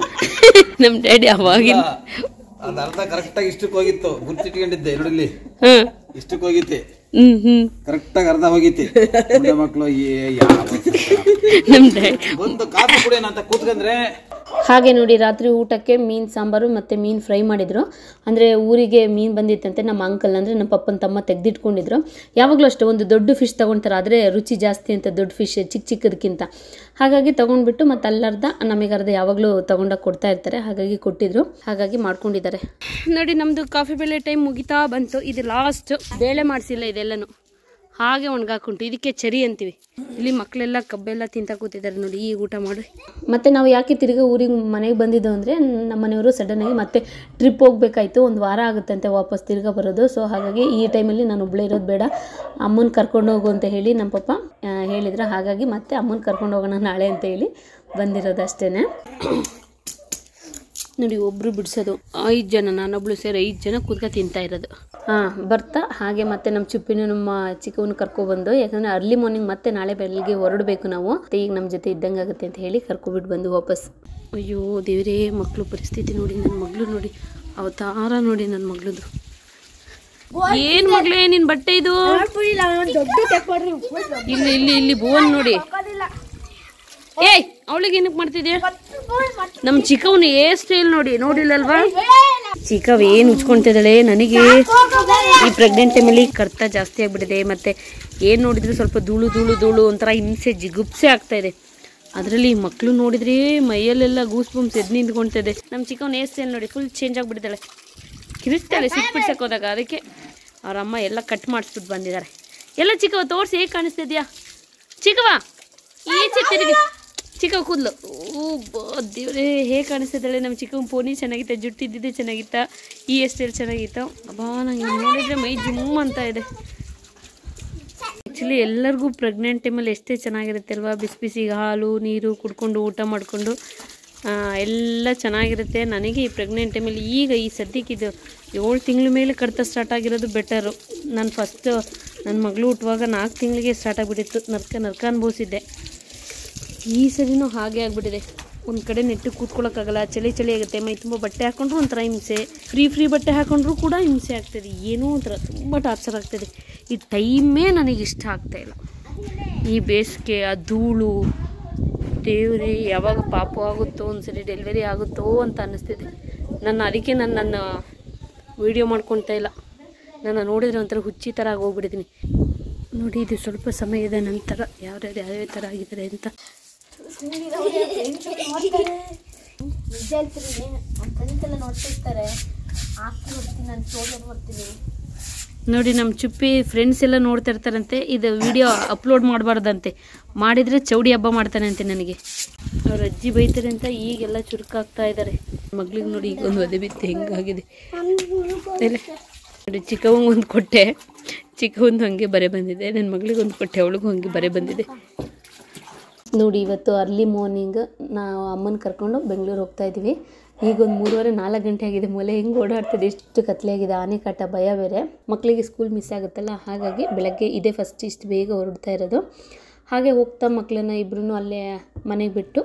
ನಮ್ಮ ಡ್ಯಾಡಿ ಅವಾಗಿನ ಅದ ಅರ್ಧ ಕರೆಕ್ಟ್ ಆಗಿ ಇಷ್ಟಕ್ಕೆ ಹೋಗಿತ್ತು ಗುರ್ತಿಟ್ಕೊಂಡಿದ್ದೆ ನೋಡಿಲಿ ಇಷ್ಟಕ್ಕೆ ಹೋಗಿತ್ತೆ ಕರೆಕ್ಟ್ ಆಗಿ ಅರ್ಧ ಹೋಗಿತ್ತೆ ಮಕ್ಕಳು ಏ ಯಾವ ಒಂದು ಕಾಫಿ ಕುಡಿಯೋಣ ಅಂತ ಕೂತ್ಕೊಂಡ್ರೆ ಹಾಗೆ ನೋಡಿ ರಾತ್ರಿ ಊಟಕ್ಕೆ ಮೀನು ಸಾಂಬಾರು ಮತ್ತು ಮೀನು ಫ್ರೈ ಮಾಡಿದರು ಅಂದರೆ ಊರಿಗೆ ಮೀನು ಬಂದಿತ್ತಂತೆ ನಮ್ಮ ಅಂಕಲ್ ಅಂದರೆ ನಮ್ಮ ಪಪ್ಪನ ತಮ್ಮ ತೆಗೆದಿಟ್ಕೊಂಡಿದ್ರು ಯಾವಾಗಲೂ ಅಷ್ಟೇ ಒಂದು ದೊಡ್ಡ ಫಿಶ್ ತೊಗೊಳ್ತಾರೆ ಆದರೆ ರುಚಿ ಜಾಸ್ತಿ ಅಂತ ದೊಡ್ಡ ಫಿಶ್ ಚಿಕ್ಕ ಚಿಕ್ಕದಕ್ಕಿಂತ ಹಾಗಾಗಿ ತೊಗೊಂಡ್ಬಿಟ್ಟು ಮತ್ತೆ ಅಲ್ಲರ್ಧ ಅರ್ಧ ಯಾವಾಗಲೂ ತೊಗೊಂಡಾಗ ಕೊಡ್ತಾ ಇರ್ತಾರೆ ಹಾಗಾಗಿ ಕೊಟ್ಟಿದ್ರು ಹಾಗಾಗಿ ಮಾಡ್ಕೊಂಡಿದ್ದಾರೆ ನೋಡಿ ನಮ್ಮದು ಕಾಫಿ ಬೆಳೆ ಟೈಮ್ ಮುಗಿತಾ ಬಂತು ಇದು ಲಾಸ್ಟ್ ಬೇಳೆ ಮಾಡಿಸಿಲ್ಲ ಇದೆಲ್ಲನೂ ಹಾಗೆ ಒಣಗಾಕುಂಟು ಇದಕ್ಕೆ ಚರಿ ಅಂತೀವಿ ಇಲ್ಲಿ ಮಕ್ಕಳೆಲ್ಲ ಕಬ್ಬೆಲ್ಲ ತಿಂತ ಕೂತಿದ್ದಾರೆ ನೋಡಿ ಈ ಊಟ ಮಾಡಿ ಮತ್ತೆ ನಾವು ಯಾಕೆ ತಿರ್ಗಿ ಊರಿಗೆ ಮನೆಗೆ ಬಂದಿದ್ದು ಅಂದರೆ ನಮ್ಮ ಮನೆಯವರು ಸಡನ್ನಾಗಿ ಮತ್ತೆ ಟ್ರಿಪ್ ಹೋಗ್ಬೇಕಾಯ್ತು ಒಂದು ವಾರ ಆಗುತ್ತಂತೆ ವಾಪಸ್ ತಿರ್ಗ ಬರೋದು ಸೊ ಹಾಗಾಗಿ ಈ ಟೈಮಲ್ಲಿ ನಾನು ಒಬ್ಬಳೇ ಇರೋದು ಬೇಡ ಅಮ್ಮನ ಕರ್ಕೊಂಡು ಹೋಗು ಅಂತ ಹೇಳಿ ನಮ್ಮ ಪಪ್ಪ ಹೇಳಿದ್ರು ಹಾಗಾಗಿ ಮತ್ತೆ ಅಮ್ಮನ ಕರ್ಕೊಂಡು ಹೋಗೋಣ ನಾಳೆ ಅಂತ ಹೇಳಿ ಬಂದಿರೋದು ಅಷ್ಟೇ ನೋಡಿ ಒಬ್ಬರು ಬಿಡಿಸೋದು ಐದು ಜನ ನಾನೊಬ್ಳು ಸೇರಿ ಐದು ಜನ ಕುದ್ಕ ತಿಂತಾ ಇರೋದು ಹಾಂ ಬರ್ತಾ ಹಾಗೆ ಮತ್ತೆ ನಮ್ಮ ಚುಪ್ಪಿನ ನಮ್ಮ ಚಿಕ್ಕವನ್ನ ಕರ್ಕೊಬಂದು ಯಾಕಂದ್ರೆ ಅರ್ಲಿ ಮಾರ್ನಿಂಗ್ ಮತ್ತೆ ನಾಳೆ ಬೆಳಗ್ಗೆ ಹೊರಡಬೇಕು ನಾವು ಈಗ ನಮ್ಮ ಜೊತೆ ಇದ್ದಂಗೆ ಆಗುತ್ತೆ ಅಂತ ಹೇಳಿ ಕರ್ಕೊಬಿಟ್ಟು ಬಂದು ವಾಪಸ್ ಅಯ್ಯೋ ದೇವರೇ ಮಕ್ಕಳು ಪರಿಸ್ಥಿತಿ ನೋಡಿ ನನ್ನ ಮಗಳು ನೋಡಿ ಅವತಾರ ನೋಡಿ ನನ್ನ ಮಗಳದು ಏನ್ ಮಗಳೇ ನಿನ್ ಬಟ್ಟೆ ಇದು ಇಲ್ಲಿ ಇಲ್ಲಿ ಇಲ್ಲಿ ಬೋನ್ ನೋಡಿ ಏಯ್ ಅವಳಿಗೆ ಏನಕ್ಕೆ ಮಾಡ್ತಿದ್ಯಾ ನಮ್ಮ ಚಿಕ್ಕವನ್ ಏ ಸ್ಟೈಲ್ ನೋಡಿ ನೋಡಿಲ್ಲಲ್ವಾ ಚಿಕ್ಕವ್ ಏನು ಉಚ್ಕೊಂತಿದ್ದಾಳೆ ನನಗೆ ಈ ಪ್ರೆಗ್ನೆಂಟ್ ಟೈಮಲ್ಲಿ ಕರ್ತ ಜಾಸ್ತಿ ಆಗ್ಬಿಟ್ಟಿದೆ ಮತ್ತೆ ಏನ್ ನೋಡಿದ್ರು ಸ್ವಲ್ಪ ಧೂಳು ಧೂಳು ಧೂಳು ಒಂಥರ ಹಿಂಸೆ ಜಿಗುಪ್ಸೆ ಆಗ್ತಾ ಇದೆ ಅದರಲ್ಲಿ ಮಕ್ಕಳು ನೋಡಿದ್ರೆ ಮೈಯಲ್ಲೆಲ್ಲ ಗೂಸ್ ಬೂಮ್ಸ್ ಎದ್ದು ನಿಂತ್ಕೊಂತಿದೆ ನಮ್ಮ ಚಿಕ್ಕವನ್ ಏ ಸ್ಟೈಲ್ ನೋಡಿ ಫುಲ್ ಚೇಂಜ್ ಆಗಿಬಿಡ್ತಾಳೆ ಕಿರಿಸ್ತಾಳೆ ಸಿಕ್ ಹೋದಾಗ ಅದಕ್ಕೆ ಅಮ್ಮ ಎಲ್ಲ ಕಟ್ ಮಾಡಿಸ್ಬಿಟ್ಟು ಬಂದಿದ್ದಾರೆ ಎಲ್ಲ ಚಿಕ್ಕವ ತೋರ್ಸಿ ಹೇಗೆ ಕಾಣಿಸ್ತಿದ್ಯಾ ಚಿಕ್ಕವ ಈ ಚಿಕ್ಕ ಚಿಕ್ಕ ಕೂದಲು ಓ ದೇವರೇ ಹೇಗೆ ಕಾಣಿಸ್ತಿದ್ದಾಳೆ ನಮ್ಮ ಚಿಕ್ಕ ಪೋನಿ ಚೆನ್ನಾಗಿತ್ತ ಜುಟ್ಟಿದ್ದಿದ್ದೆ ಚೆನ್ನಾಗಿತ್ತ ಈ ಎಸ್ಟೈಲ್ ಚೆನ್ನಾಗಿತ್ತು ಅಬ್ಬಾ ನಂಗೆ ನೋಡಿದರೆ ಮೈ ಜುಮ್ ಅಂತ ಇದೆ ಆ್ಯಕ್ಚುಲಿ ಎಲ್ಲರಿಗೂ ಪ್ರೆಗ್ನೆಂಟ್ ಟೈಮಲ್ಲಿ ಎಷ್ಟೇ ಚೆನ್ನಾಗಿರುತ್ತೆ ಅಲ್ವಾ ಬಿಸಿ ಬಿಸಿಗೆ ಹಾಲು ನೀರು ಕುಡ್ಕೊಂಡು ಊಟ ಮಾಡಿಕೊಂಡು ಎಲ್ಲ ಚೆನ್ನಾಗಿರುತ್ತೆ ನನಗೆ ಈ ಪ್ರೆಗ್ನೆಂಟ್ ಟೈಮಲ್ಲಿ ಈಗ ಈ ಸದ್ಯಕ್ಕೆ ಏಳು ತಿಂಗಳ ಮೇಲೆ ಕಡಿತ ಸ್ಟಾರ್ಟ್ ಆಗಿರೋದು ಬೆಟರು ನಾನು ಫಸ್ಟು ನನ್ನ ಮಗಳು ಹುಟ್ಟುವಾಗ ನಾಲ್ಕು ತಿಂಗಳಿಗೆ ಸ್ಟಾರ್ಟ್ ಆಗಿಬಿಟ್ಟಿತ್ತು ನರ್ಕ ನರ್ಕ ಅನುಭವಿಸಿದ್ದೆ ಈ ಸರಿನೂ ಹಾಗೆ ಆಗಿಬಿಟ್ಟಿದೆ ಒಂದು ಕಡೆ ನೆಟ್ಟು ಕೂತ್ಕೊಳ್ಳೋಕ್ಕಾಗಲ್ಲ ಚಳಿ ಚಳಿ ಆಗುತ್ತೆ ಮೈ ತುಂಬ ಬಟ್ಟೆ ಹಾಕ್ಕೊಂಡ್ರೂ ಒಂಥರ ಹಿಂಸೆ ಫ್ರೀ ಫ್ರೀ ಬಟ್ಟೆ ಹಾಕ್ಕೊಂಡ್ರೂ ಕೂಡ ಹಿಂಸೆ ಆಗ್ತಿದೆ ಏನೋ ಒಂಥರ ತುಂಬ ಟಾರ್ಚರ್ ಆಗ್ತದೆ ಈ ಟೈಮೇ ನನಗೆ ಇಷ್ಟ ಇಲ್ಲ ಈ ಬೇಸಿಗೆ ಆ ಧೂಳು ದೇವ್ರಿ ಯಾವಾಗ ಪಾಪ ಆಗುತ್ತೋ ಒಂದ್ಸರಿ ಡೆಲಿವರಿ ಆಗುತ್ತೋ ಅಂತ ಅನ್ನಿಸ್ತಿದೆ ನನ್ನ ಅದಕ್ಕೆ ನಾನು ನನ್ನ ವೀಡಿಯೋ ಮಾಡ್ಕೊತಾ ಇಲ್ಲ ನಾನು ನೋಡಿದರೆ ಒಂಥರ ಹುಚ್ಚಿ ಥರ ಆಗಿ ಹೋಗ್ಬಿಟ್ಟಿದ್ದೀನಿ ನೋಡಿ ಇದು ಸ್ವಲ್ಪ ಸಮಯದ ನಂತರ ಯಾರ್ಯಾರು ಯಾವ್ಯಾವ ಥರ ಆಗಿದ್ದಾರೆ ಅಂತ ನಮ್ಮ ನೋಡ್ತಿರ್ತಾರೆ ನಾನು ಬರ್ತೀನಿ ನೋಡಿ ನಮ್ಮ ಚುಪ್ಪಿ ಫ್ರೆಂಡ್ಸ್ ಎಲ್ಲ ನೋಡ್ತಾ ಇರ್ತಾರಂತೆ ಇದು ವಿಡಿಯೋ ಅಪ್ಲೋಡ್ ಮಾಡಬಾರ್ದಂತೆ ಮಾಡಿದರೆ ಚೌಡಿ ಹಬ್ಬ ಮಾಡ್ತಾನೆ ಅಂತೆ ನನಗೆ ಅವ್ರ ಅಜ್ಜಿ ಬೈತಾರೆ ಅಂತ ಈಗೆಲ್ಲ ಚುರುಕಾಗ್ತಾ ಇದ್ದಾರೆ ಮಗ್ಳಿಗೆ ನೋಡಿ ಈಗ ಒಂದು ಒದೆ ಬಿತ್ತು ಹೆಂಗಾಗಿದೆ ನೋಡಿ ಚಿಕ್ಕವಂಗೆ ಒಂದು ಕೊಟ್ಟೆ ಚಿಕ್ಕವಂದು ಹಾಗೆ ಬರೆ ಬಂದಿದೆ ನನ್ನ ಒಂದು ಕೊಟ್ಟೆ ಅವಳಿಗೂ ಹಾಗೆ ಬರೆ ಬಂದಿದೆ ನೋಡಿ ಇವತ್ತು ಅರ್ಲಿ ಮಾರ್ನಿಂಗ್ ನಾವು ಅಮ್ಮನ ಕರ್ಕೊಂಡು ಬೆಂಗಳೂರು ಹೋಗ್ತಾ ಇದ್ದೀವಿ ಈಗ ಒಂದು ಮೂರುವರೆ ನಾಲ್ಕು ಗಂಟೆ ಆಗಿದೆ ಮೊಲೆ ಹೆಂಗೆ ಓಡಾಡ್ತಿದೆ ಇಷ್ಟು ಕತ್ಲೆ ಆಗಿದೆ ಆನೆ ಕಾಟ ಭಯ ಬೇರೆ ಮಕ್ಕಳಿಗೆ ಸ್ಕೂಲ್ ಮಿಸ್ ಆಗುತ್ತಲ್ಲ ಹಾಗಾಗಿ ಬೆಳಗ್ಗೆ ಇದೇ ಫಸ್ಟ್ ಇಷ್ಟು ಬೇಗ ಹೊರಡ್ತಾ ಇರೋದು ಹಾಗೆ ಹೋಗ್ತಾ ಮಕ್ಕಳನ್ನ ಇಬ್ಬರೂ ಅಲ್ಲೇ ಮನೆಗೆ ಬಿಟ್ಟು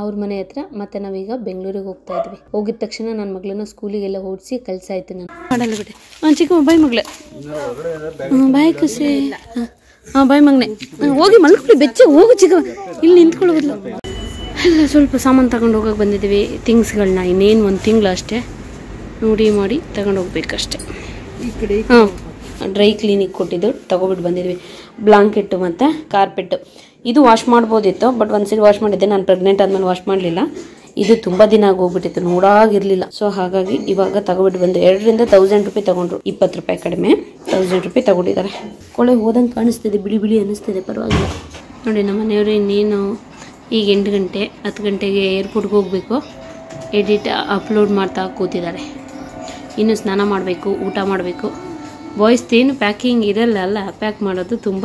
ಅವ್ರ ಮನೆ ಹತ್ರ ಮತ್ತೆ ನಾವೀಗ ಬೆಂಗಳೂರಿಗೆ ಹೋಗ್ತಾ ಇದ್ವಿ ಹೋಗಿದ ತಕ್ಷಣ ನನ್ನ ಮಗಳನ್ನ ಸ್ಕೂಲಿಗೆಲ್ಲ ಓಡಿಸಿ ಕಳ್ಸಾಯ್ತು ನಾನು ಮಾಡಲ್ಲ ಬಿಡಿ ಚಿಕ್ಕ ಬಾಯ್ ಮಗಳೇ ಬಾಯ್ ಖುಷಿ ಹಾಂ ಬಾಯ್ ಮಗನೆ ಹೋಗಿ ಮಲ್ಕೊಳ್ಳಿ ಬೆಚ್ಚಗೆ ಹೋಗು ಚಿಕ್ಕ ಇಲ್ಲಿ ನಿಂತ್ಕೊಳ್ಳೋದಿಲ್ಲ ಎಲ್ಲ ಸ್ವಲ್ಪ ಸಾಮಾನು ತಗೊಂಡು ಹೋಗಕ್ಕೆ ಬಂದಿದ್ದೀವಿ ಥಿಂಗ್ಸ್ಗಳನ್ನ ಇನ್ನೇನು ಒಂದು ತಿಂಗಳು ಅಷ್ಟೇ ನೋಡಿ ಮಾಡಿ ತಗೊಂಡು ಹೋಗ್ಬೇಕಷ್ಟೆ ಹಾಂ ಡ್ರೈ ಕ್ಲೀನಿಗೆ ಕೊಟ್ಟಿದ್ದು ತೊಗೊಬಿಟ್ಟು ಬಂದಿದ್ವಿ ಬ್ಲಾಂಕೆಟ್ಟು ಮತ್ತು ಕಾರ್ಪೆಟ್ಟು ಇದು ವಾಶ್ ಮಾಡ್ಬೋದಿತ್ತು ಬಟ್ ಒಂದ್ಸರಿ ವಾಶ್ ಮಾಡಿದ್ದೆ ನಾನು ಪ್ರೆಗ್ನೆಂಟ್ ಆದಮೇಲೆ ವಾಶ್ ಮಾಡಲಿಲ್ಲ ಇದು ತುಂಬಾ ದಿನ ಆಗೋಗ್ಬಿಟ್ಟಿತ್ತು ನೋಡಾಗಿರ್ಲಿಲ್ಲ ಸೊ ಹಾಗಾಗಿ ಇವಾಗ ತಗೊಬಿಟ್ಟು ಬಂದು ಎರಡರಿಂದ ತೌಸಂಡ್ ರುಪಿ ತಗೊಂಡ್ರು ಇಪ್ಪತ್ತು ರೂಪಾಯಿ ಕಡಿಮೆ ತೌಸಂಡ್ ರುಪಿ ತಗೊಂಡಿದ್ದಾರೆ ಕೊಳೆ ಹೋದಂಗೆ ಕಾಣಿಸ್ತಿದೆ ಬಿಳಿ ಬಿಳಿ ಅನಿಸ್ತಿದೆ ಪರವಾಗಿಲ್ಲ ನೋಡಿ ನಮ್ಮ ಮನೆಯವರು ಇನ್ನೇನು ಈಗ ಎಂಟು ಗಂಟೆ ಹತ್ತು ಗಂಟೆಗೆ ಏರ್ಪೋರ್ಟ್ಗೆ ಹೋಗಬೇಕು ಎಡಿಟ್ ಅಪ್ಲೋಡ್ ಮಾಡ್ತಾ ಕೂತಿದ್ದಾರೆ ಇನ್ನು ಸ್ನಾನ ಮಾಡಬೇಕು ಊಟ ಮಾಡಬೇಕು ಬಾಯ್ಸ್ದೇನು ಪ್ಯಾಕಿಂಗ್ ಇರಲ್ಲ ಅಲ್ಲ ಪ್ಯಾಕ್ ಮಾಡೋದು ತುಂಬ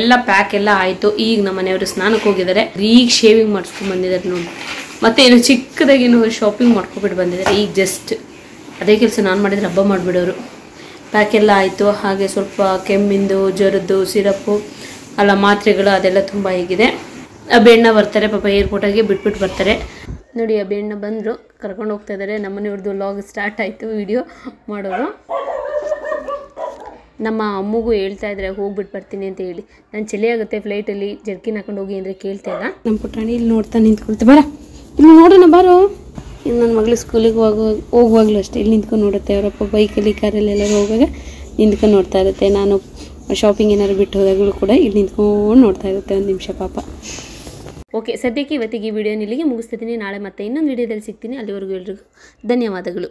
ಎಲ್ಲ ಪ್ಯಾಕ್ ಎಲ್ಲ ಆಯಿತು ಈಗ ನಮ್ಮ ಮನೆಯವರು ಸ್ನಾನಕ್ಕೆ ಹೋಗಿದ್ದಾರೆ ಈಗ ಶೇವಿಂಗ್ ಮಾಡಿಸ್ಕೊಂಡು ಬಂದಿದ್ದಾರೆ ನೋಡಿ ಮತ್ತೆ ಏನು ಚಿಕ್ಕದಾಗೇನು ಶಾಪಿಂಗ್ ಮಾಡ್ಕೊಬಿಟ್ಟು ಬಂದಿದ್ದಾರೆ ಈಗ ಜಸ್ಟ್ ಅದೇ ಕೆಲಸ ನಾನು ಮಾಡಿದರೆ ಹಬ್ಬ ಮಾಡಿಬಿಡೋರು ಪ್ಯಾಕೆಲ್ಲ ಆಯಿತು ಹಾಗೆ ಸ್ವಲ್ಪ ಕೆಮ್ಮಿಂದು ಜ್ವರದ್ದು ಸಿರಪ್ಪು ಅಲ್ಲ ಮಾತ್ರೆಗಳು ಅದೆಲ್ಲ ತುಂಬ ಹೀಗಿದೆ ಬೆಣ್ಣ ಬರ್ತಾರೆ ಪಾಪ ಏರ್ಪೋರ್ಟಾಗೆ ಬಿಟ್ಬಿಟ್ಟು ಬರ್ತಾರೆ ನೋಡಿ ಅಬ್ಬೆಣ್ಣ ಬಂದರು ಕರ್ಕೊಂಡು ಹೋಗ್ತಾ ಇದ್ದಾರೆ ನಮ್ಮನೆಯವ್ರದ್ದು ಲಾಗ್ ಸ್ಟಾರ್ಟ್ ಆಯಿತು ವಿಡಿಯೋ ಮಾಡೋರು ನಮ್ಮ ಅಮ್ಮಗೂ ಹೇಳ್ತಾ ಇದ್ದಾರೆ ಹೋಗ್ಬಿಟ್ಟು ಬರ್ತೀನಿ ಅಂತ ಹೇಳಿ ನಾನು ಚಲಿಯಾಗುತ್ತೆ ಆಗುತ್ತೆ ಫ್ಲೈಟಲ್ಲಿ ಜರ್ಕಿನ್ ಹಾಕೊಂಡು ಹೋಗಿ ಅಂದರೆ ಕೇಳ್ತಾ ಇಲ್ಲ ನಮ್ಮ ಪುಟಾಣಿ ಇಲ್ಲಿ ನೋಡ್ತಾ ನಿಂತ್ಕೊಳ್ತಾ ಬರ ಇಲ್ಲಿ ನೋಡೋಣ ಬಾರೋ ಇನ್ನು ನನ್ನ ಮಗಳು ಸ್ಕೂಲಿಗೆ ಹೋಗುವಾಗ ಹೋಗುವಾಗಲೂ ಅಷ್ಟೇ ಇಲ್ಲಿ ನಿಂತ್ಕೊಂಡು ನೋಡುತ್ತೆ ಅವರಪ್ಪ ಬೈಕಲ್ಲಿ ಕಾರಲ್ಲಿ ಎಲ್ಲರೂ ಹೋಗುವಾಗ ನಿಂತ್ಕೊಂಡು ನೋಡ್ತಾ ಇರುತ್ತೆ ನಾನು ಶಾಪಿಂಗ್ ಏನಾದ್ರು ಬಿಟ್ಟು ಹೋದಾಗಲೂ ಕೂಡ ಇಲ್ಲಿ ನಿಂತ್ಕೊಂಡು ನೋಡ್ತಾ ಇರುತ್ತೆ ಒಂದು ನಿಮಿಷ ಪಾಪ ಓಕೆ ಸದ್ಯಕ್ಕೆ ಇವತ್ತಿಗೆ ಈ ವಿಡಿಯೋನ ಇಲ್ಲಿಗೆ ಮುಗಿಸ್ತಿದ್ದೀನಿ ನಾಳೆ ಮತ್ತೆ ಇನ್ನೊಂದು ವಿಡಿಯೋದಲ್ಲಿ ಸಿಗ್ತೀನಿ ಅಲ್ಲಿವರೆಗೂ ಎಲ್ರಿಗೂ ಧನ್ಯವಾದಗಳು